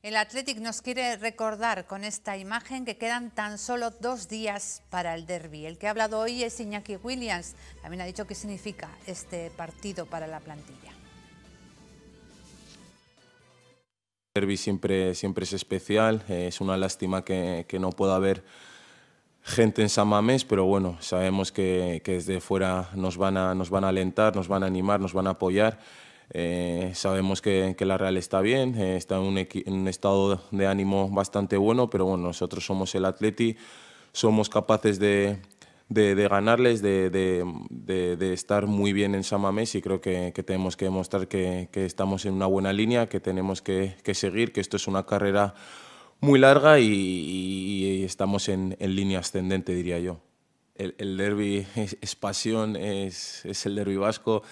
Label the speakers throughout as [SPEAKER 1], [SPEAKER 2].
[SPEAKER 1] El Athletic nos quiere recordar con esta imagen que quedan tan solo dos días para el derby. El que ha hablado hoy es Iñaki Williams. También ha dicho qué significa este partido para la plantilla.
[SPEAKER 2] El derby siempre, siempre es especial. Eh, es una lástima que, no pueda haber gente en San Mamés, pero bueno, sabemos que, desde fuera nos van, a, nos van a alentar, nos van a animar, nos van a apoyar. Eh, sabemos que, que, la Real está bien, eh, está en un, estado de ánimo bastante bueno, pero bueno, nosotros somos el Atleti, somos capaces de, ganarles, de, estar muy bien en Samamés y creo que, tenemos que demostrar que, estamos en una buena línea, que tenemos que, seguir, que esto es una carrera muy larga y, estamos en, línea ascendente, diría yo. El, el derby es, pasión, es, es el derby vasco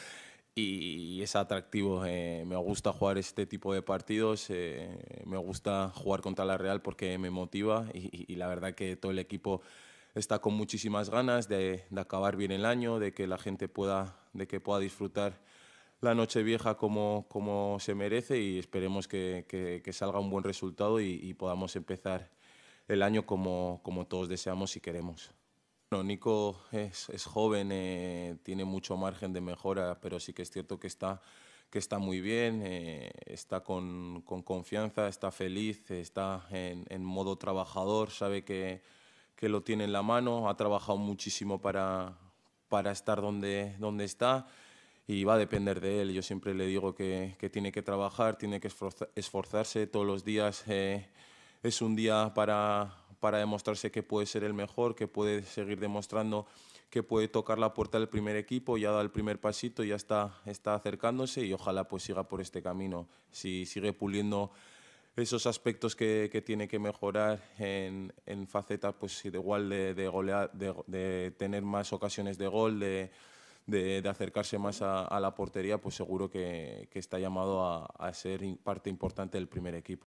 [SPEAKER 2] y es atractivo. Eh, me gusta jugar este tipo de partidos, eh, me gusta jugar contra la Real porque me motiva y, la verdad que todo el equipo está con muchísimas ganas de, acabar bien el año, de que la gente pueda, de que pueda disfrutar la noche vieja como, como se merece y esperemos que, que, salga un buen resultado y, y, podamos empezar el año como, como todos deseamos y queremos. Nico es, es joven, eh, tiene mucho margen de mejora, pero sí que es cierto que está, que está muy bien, eh, está con, con, confianza, está feliz, está en, en modo trabajador, sabe que, que, lo tiene en la mano, ha trabajado muchísimo para, para estar donde, donde está y va a depender de él. Yo siempre le digo que, que tiene que trabajar, tiene que esforzarse todos los días. Eh, es un día para, para demostrarse que puede ser el mejor, que puede seguir demostrando que puede tocar la puerta del primer equipo, ya da el primer pasito, ya está, está acercándose y ojalá pues siga por este camino. Si sigue puliendo esos aspectos que, tiene que mejorar en, faceta, facetas, pues igual de, de, tener más ocasiones de gol, de, acercarse más a, la portería, pues seguro que, está llamado a ser parte importante del primer equipo.